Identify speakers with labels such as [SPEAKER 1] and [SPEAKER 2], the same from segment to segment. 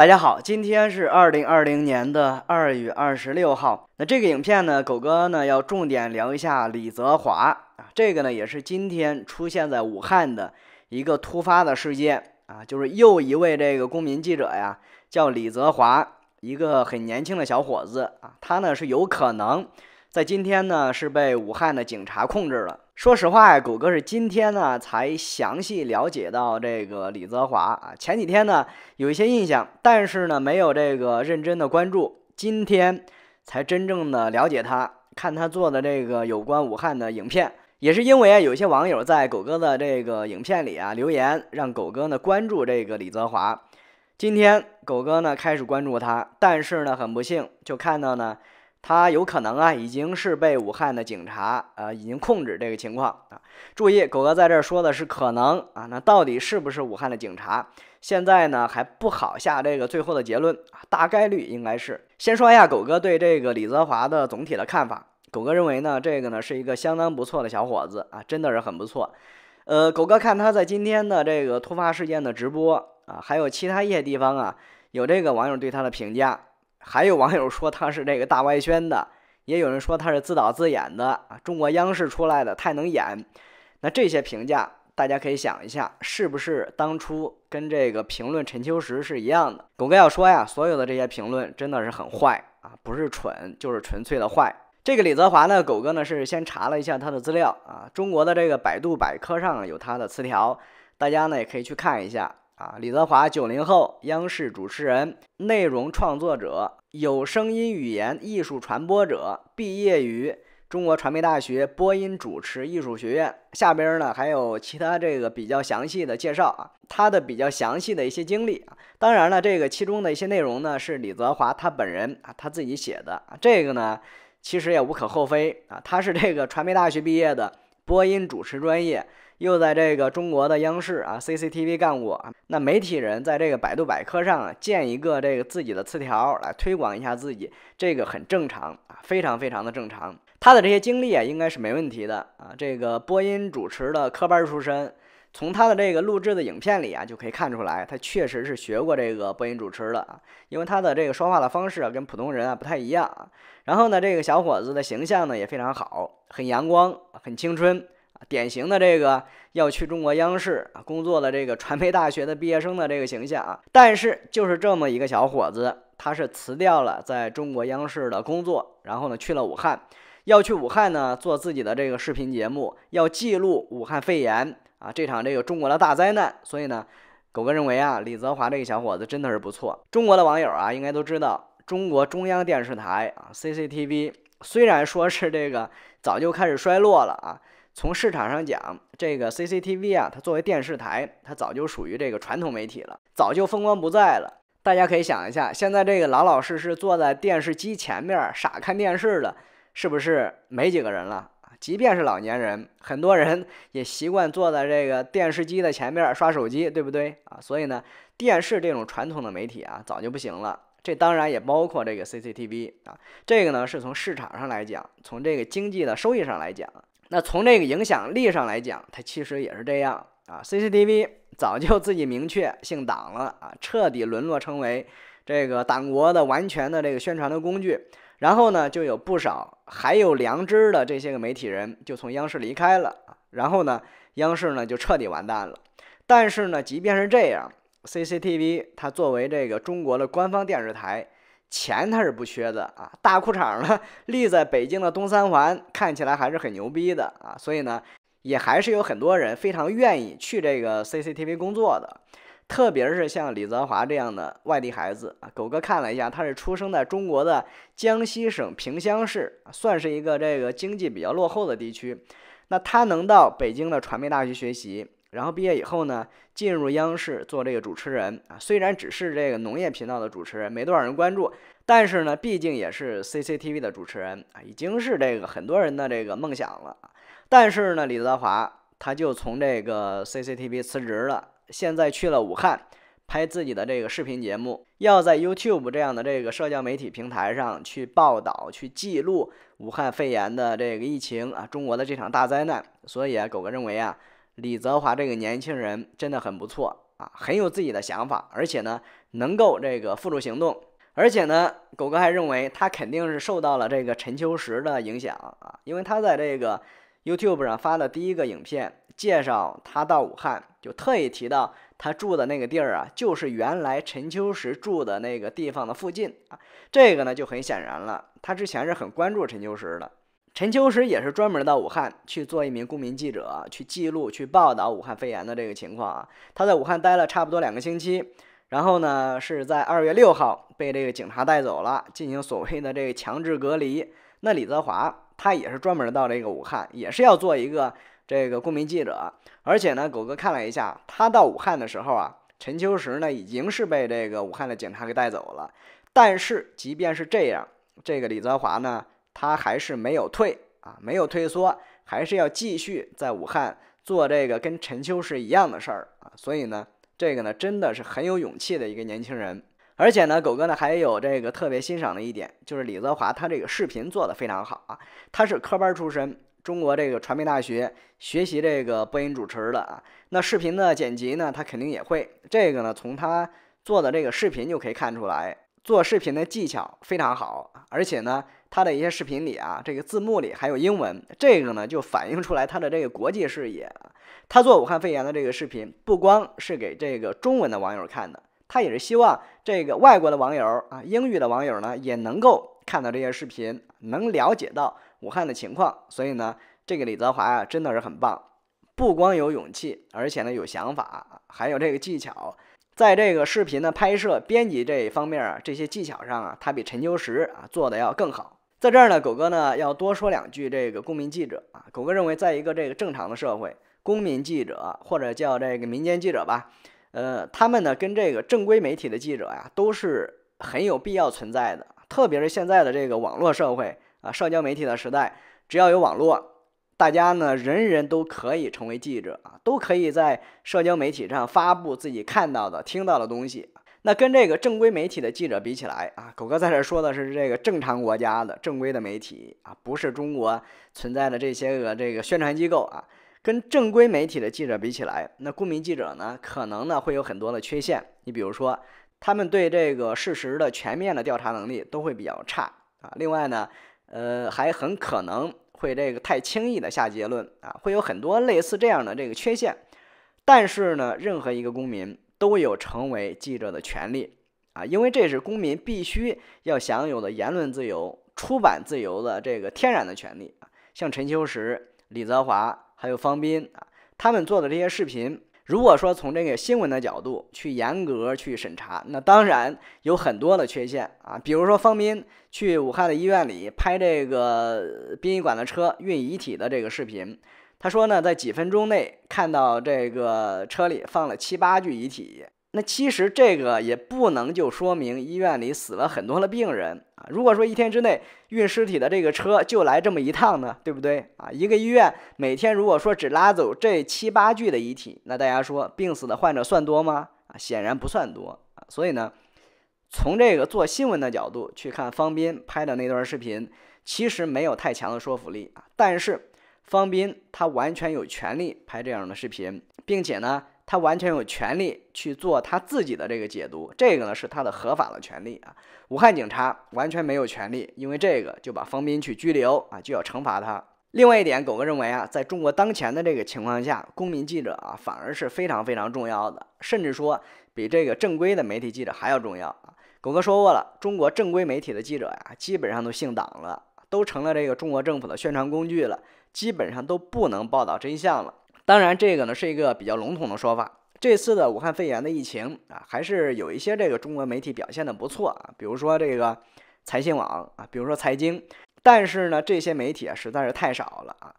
[SPEAKER 1] 大家好，今天是二零二零年的二月二十六号。那这个影片呢，狗哥呢要重点聊一下李泽华啊。这个呢也是今天出现在武汉的一个突发的事件啊，就是又一位这个公民记者呀，叫李泽华，一个很年轻的小伙子啊。他呢是有可能在今天呢是被武汉的警察控制了。说实话呀，狗哥是今天呢才详细了解到这个李泽华啊。前几天呢有一些印象，但是呢没有这个认真的关注。今天才真正的了解他，看他做的这个有关武汉的影片，也是因为啊，有些网友在狗哥的这个影片里啊留言，让狗哥呢关注这个李泽华。今天狗哥呢开始关注他，但是呢很不幸，就看到呢。他有可能啊，已经是被武汉的警察呃已经控制这个情况啊。注意，狗哥在这儿说的是可能啊，那到底是不是武汉的警察，现在呢还不好下这个最后的结论。啊，大概率应该是。先说一下狗哥对这个李泽华的总体的看法。狗哥认为呢，这个呢是一个相当不错的小伙子啊，真的是很不错。呃，狗哥看他在今天的这个突发事件的直播啊，还有其他一些地方啊，有这个网友对他的评价。还有网友说他是这个大外宣的，也有人说他是自导自演的啊，中国央视出来的太能演。那这些评价，大家可以想一下，是不是当初跟这个评论陈秋实是一样的？狗哥要说呀，所有的这些评论真的是很坏啊，不是蠢就是纯粹的坏。这个李泽华呢，狗哥呢是先查了一下他的资料啊，中国的这个百度百科上有他的词条，大家呢也可以去看一下。啊，李泽华，九零后，央视主持人、内容创作者、有声音语言艺术传播者，毕业于中国传媒大学播音主持艺术学院。下边呢还有其他这个比较详细的介绍啊，他的比较详细的一些经历啊。当然了，这个其中的一些内容呢是李泽华他本人啊他自己写的，这个呢其实也无可厚非啊。他是这个传媒大学毕业的播音主持专业。又在这个中国的央视啊 CCTV 干过，那媒体人在这个百度百科上建一个这个自己的词条来推广一下自己，这个很正常啊，非常非常的正常。他的这些经历啊，应该是没问题的啊。这个播音主持的科班出身，从他的这个录制的影片里啊，就可以看出来，他确实是学过这个播音主持的啊。因为他的这个说话的方式啊，跟普通人啊不太一样。啊。然后呢，这个小伙子的形象呢也非常好，很阳光，很青春。典型的这个要去中国央视啊工作的这个传媒大学的毕业生的这个形象啊，但是就是这么一个小伙子，他是辞掉了在中国央视的工作，然后呢去了武汉，要去武汉呢做自己的这个视频节目，要记录武汉肺炎啊这场这个中国的大灾难。所以呢，狗哥认为啊，李泽华这个小伙子真的是不错。中国的网友啊，应该都知道中国中央电视台啊 CCTV 虽然说是这个早就开始衰落了啊。从市场上讲，这个 CCTV 啊，它作为电视台，它早就属于这个传统媒体了，早就风光不再了。大家可以想一下，现在这个老老实实坐在电视机前面傻看电视的，是不是没几个人了？即便是老年人，很多人 也习惯坐在这个电视机的前面刷手机，对不对啊？所以呢，电视这种传统的媒体啊，早就不行了。这当然也包括这个 CCTV 啊。这个呢，是从市场上来讲，从这个经济的收益上来讲。那从这个影响力上来讲，它其实也是这样啊。CCTV 早就自己明确姓党了啊，彻底沦落成为这个党国的完全的这个宣传的工具。然后呢，就有不少还有良知的这些个媒体人就从央视离开了。然后呢，央视呢就彻底完蛋了。但是呢，即便是这样，CCTV 它作为这个中国的官方电视台。钱他是不缺的啊，大裤衩呢立在北京的东三环，看起来还是很牛逼的啊，所以呢，也还是有很多人非常愿意去这个 CCTV 工作的，特别是像李泽华这样的外地孩子啊。狗哥看了一下，他是出生在中国的江西省萍乡市，算是一个这个经济比较落后的地区，那他能到北京的传媒大学学习。然后毕业以后呢，进入央视做这个主持人啊，虽然只是这个农业频道的主持人，没多少人关注，但是呢，毕竟也是 CCTV 的主持人啊，已经是这个很多人的这个梦想了。但是呢，李泽华他就从这个 CCTV 辞职了，现在去了武汉拍自己的这个视频节目，要在 YouTube 这样的这个社交媒体平台上去报道、去记录武汉肺炎的这个疫情啊，中国的这场大灾难。所以啊，狗哥认为啊。李泽华这个年轻人真的很不错啊，很有自己的想法，而且呢能够这个付诸行动，而且呢狗哥还认为他肯定是受到了这个陈秋实的影响啊，因为他在这个 YouTube 上发的第一个影片介绍他到武汉，就特意提到他住的那个地儿啊，就是原来陈秋实住的那个地方的附近啊，这个呢就很显然了，他之前是很关注陈秋实的。陈秋实也是专门到武汉去做一名公民记者，去记录、去报道武汉肺炎的这个情况啊。他在武汉待了差不多两个星期，然后呢是在二月六号被这个警察带走了，进行所谓的这个强制隔离。那李泽华他也是专门到这个武汉，也是要做一个这个公民记者，而且呢，狗哥看了一下，他到武汉的时候啊，陈秋实呢已经是被这个武汉的警察给带走了，但是即便是这样，这个李泽华呢。他还是没有退啊，没有退缩，还是要继续在武汉做这个跟陈秋是一样的事儿啊。所以呢，这个呢真的是很有勇气的一个年轻人。而且呢，狗哥呢还有这个特别欣赏的一点，就是李泽华他这个视频做的非常好啊。他是科班出身，中国这个传媒大学学习这个播音主持的啊。那视频的剪辑呢，他肯定也会。这个呢，从他做的这个视频就可以看出来，做视频的技巧非常好，而且呢。他的一些视频里啊，这个字幕里还有英文，这个呢就反映出来他的这个国际视野。他做武汉肺炎的这个视频，不光是给这个中文的网友看的，他也是希望这个外国的网友啊，英语的网友呢，也能够看到这些视频，能了解到武汉的情况。所以呢，这个李泽华呀，真的是很棒，不光有勇气，而且呢有想法，还有这个技巧，在这个视频的拍摄、编辑这一方面啊，这些技巧上啊，他比陈秋实啊做的要更好。在这儿呢，狗哥呢要多说两句。这个公民记者啊，狗哥认为，在一个这个正常的社会，公民记者或者叫这个民间记者吧，呃，他们呢跟这个正规媒体的记者呀，都是很有必要存在的。特别是现在的这个网络社会啊，社交媒体的时代，只要有网络，大家呢人人都可以成为记者啊，都可以在社交媒体上发布自己看到的、听到的东西。那跟这个正规媒体的记者比起来啊，狗哥在这说的是这个正常国家的正规的媒体啊，不是中国存在的这些个这个宣传机构啊。跟正规媒体的记者比起来，那公民记者呢，可能呢会有很多的缺陷。你比如说，他们对这个事实的全面的调查能力都会比较差啊。另外呢，呃，还很可能会这个太轻易的下结论啊，会有很多类似这样的这个缺陷。但是呢，任何一个公民。都有成为记者的权利啊，因为这是公民必须要享有的言论自由、出版自由的这个天然的权利。啊。像陈秋实、李泽华还有方斌啊，他们做的这些视频，如果说从这个新闻的角度去严格去审查，那当然有很多的缺陷啊。比如说方斌去武汉的医院里拍这个殡仪馆的车运遗体的这个视频。他说呢，在几分钟内看到这个车里放了七八具遗体。那其实这个也不能就说明医院里死了很多的病人啊。如果说一天之内运尸体的这个车就来这么一趟呢，对不对啊？一个医院每天如果说只拉走这七八具的遗体，那大家说病死的患者算多吗？啊，显然不算多啊。所以呢，从这个做新闻的角度去看方斌拍的那段视频，其实没有太强的说服力啊。但是。方斌他完全有权利拍这样的视频，并且呢，他完全有权利去做他自己的这个解读，这个呢是他的合法的权利啊。武汉警察完全没有权利，因为这个就把方斌去拘留啊，就要惩罚他。另外一点，狗哥认为啊，在中国当前的这个情况下，公民记者啊反而是非常非常重要的，甚至说比这个正规的媒体记者还要重要啊。狗哥说过了，中国正规媒体的记者呀，基本上都姓党了，都成了这个中国政府的宣传工具了。基本上都不能报道真相了。当然，这个呢是一个比较笼统的说法。这次的武汉肺炎的疫情啊，还是有一些这个中国媒体表现的不错啊，比如说这个财新网啊，比如说财经。但是呢，这些媒体啊实在是太少了啊。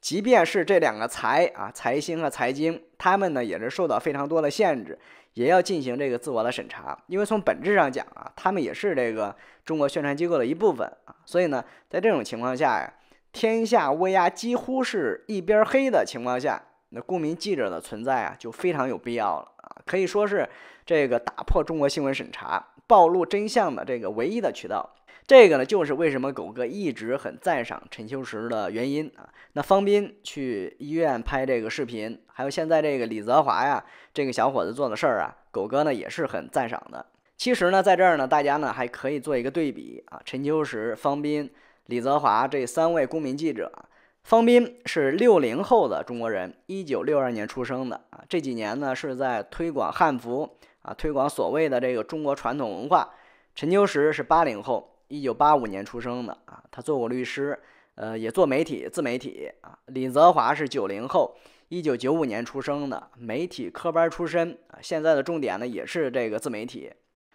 [SPEAKER 1] 即便是这两个财啊，财新和财经，他们呢也是受到非常多的限制，也要进行这个自我的审查。因为从本质上讲啊，他们也是这个中国宣传机构的一部分啊，所以呢，在这种情况下呀。天下乌鸦几乎是一边黑的情况下，那公民记者的存在啊，就非常有必要了啊，可以说是这个打破中国新闻审查、暴露真相的这个唯一的渠道。这个呢，就是为什么狗哥一直很赞赏陈秋实的原因啊。那方斌去医院拍这个视频，还有现在这个李泽华呀，这个小伙子做的事儿啊，狗哥呢也是很赞赏的。其实呢，在这儿呢，大家呢还可以做一个对比啊，陈秋实、方斌。李泽华这三位公民记者，方斌是六零后的中国人，一九六二年出生的啊。这几年呢是在推广汉服啊，推广所谓的这个中国传统文化。陈秋实是八零后，一九八五年出生的啊，他做过律师，呃，也做媒体自媒体啊。李泽华是九零后，一九九五年出生的，媒体科班出身啊。现在的重点呢也是这个自媒体。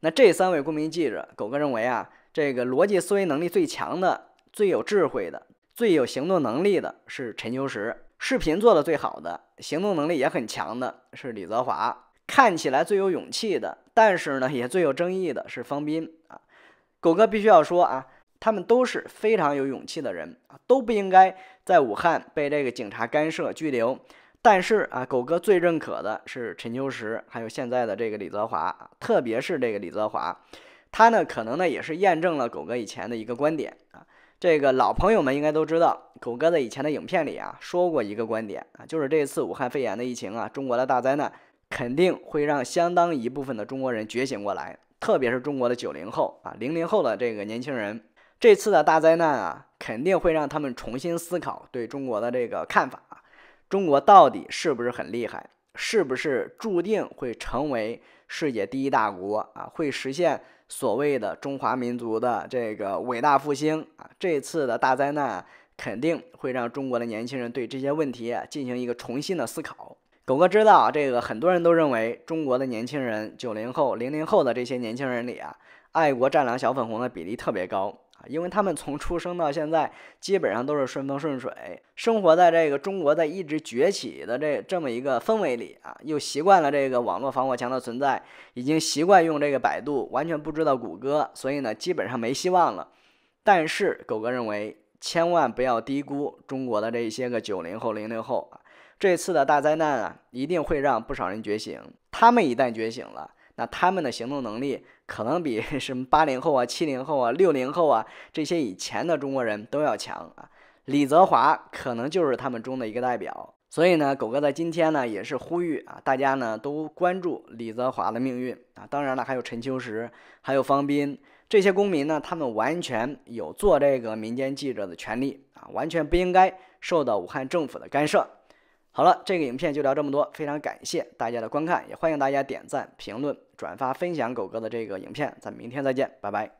[SPEAKER 1] 那这三位公民记者，狗哥认为啊，这个逻辑思维能力最强的。最有智慧的、最有行动能力的是陈秋实，视频做的最好的、行动能力也很强的是李泽华，看起来最有勇气的，但是呢也最有争议的是方斌啊。狗哥必须要说啊，他们都是非常有勇气的人，啊，都不应该在武汉被这个警察干涉拘留。但是啊，狗哥最认可的是陈秋实，还有现在的这个李泽华，特别是这个李泽华，他呢可能呢也是验证了狗哥以前的一个观点啊。这个老朋友们应该都知道，狗哥在以前的影片里啊说过一个观点啊，就是这次武汉肺炎的疫情啊，中国的大灾难肯定会让相当一部分的中国人觉醒过来，特别是中国的九零后啊、零零后的这个年轻人，这次的大灾难啊，肯定会让他们重新思考对中国的这个看法，中国到底是不是很厉害，是不是注定会成为世界第一大国啊，会实现。所谓的中华民族的这个伟大复兴啊，这次的大灾难肯定会让中国的年轻人对这些问题进行一个重新的思考。狗哥知道，这个很多人都认为中国的年轻人，九零后、零零后的这些年轻人里啊，爱国、战狼、小粉红的比例特别高。因为他们从出生到现在，基本上都是顺风顺水，生活在这个中国在一直崛起的这这么一个氛围里啊，又习惯了这个网络防火墙的存在，已经习惯用这个百度，完全不知道谷歌，所以呢，基本上没希望了。但是，狗哥认为千万不要低估中国的这些个九零后、零零后，啊，这次的大灾难啊，一定会让不少人觉醒。他们一旦觉醒了，那他们的行动能力。可能比 什么八零后啊、七零后啊、六零后啊这些以前的中国人都要强啊！李泽华可能就是他们中的一个代表，所以呢，狗哥在今天呢也是呼吁啊，大家呢都关注李泽华的命运啊！当然了，还有陈秋实、还有方斌这些公民呢，他们完全有做这个民间记者的权利啊，完全不应该受到武汉政府的干涉。好了，这个影片就聊这么多，非常感谢大家的观看，也欢迎大家点赞、评论、转发、分享狗哥的这个影片，咱们明天再见，拜拜。